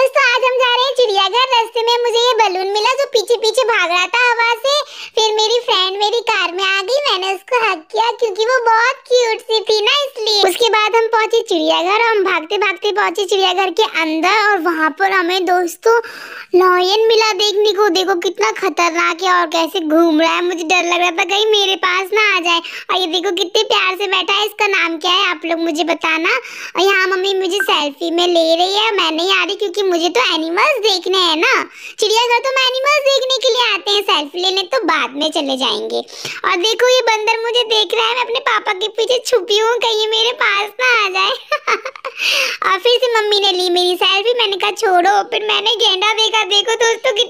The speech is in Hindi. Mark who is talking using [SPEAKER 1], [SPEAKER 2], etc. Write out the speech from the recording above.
[SPEAKER 1] दोस्तों आज हम जा रहे हैं चिड़ियाघर रास्ते में मुझे ये बलून मिला जो पीछे पीछे भाग रहा था हवा से फिर मेरी फ्रेंड मेरी कार में आ गई मैंने उसको हक किया क्योंकि वो बहुत क्यूट सी थी ना इसलिए चिड़ियाघर हम भागते भागते पहुंचे चिड़ियाघर के अंदर और वहां पर हमें दोस्तों लॉयन मिला देखने को देखो कितना खतरनाक है और कैसे घूम रहा है मुझे डर लग रहा था कहीं मेरे पास ना आ जाए और ये देखो कितने प्यार से बैठा है इसका नाम क्या है आप लोग मुझे बताना और यहाँ मम्मी मुझे सेल्फी में ले रही है मैं नहीं आ रही क्योंकि मुझे तो एनिमल्स देखने हैं ना चिड़ियाघर तो एनिमल्स देखने के लिए आते हैं सेल्फी लेने तो बाद में चले जाएंगे और देखो ये बंदर मुझे देख रहा है मैं अपने पापा के पीछे छुपी हूँ कहीं मेरे पास ना आ जाए और फिर से मम्मी ने ली मेरी सेल्फी मैंने कहा छोड़ो फिर मैंने गेंडा देखा देखो दोस्तों कितना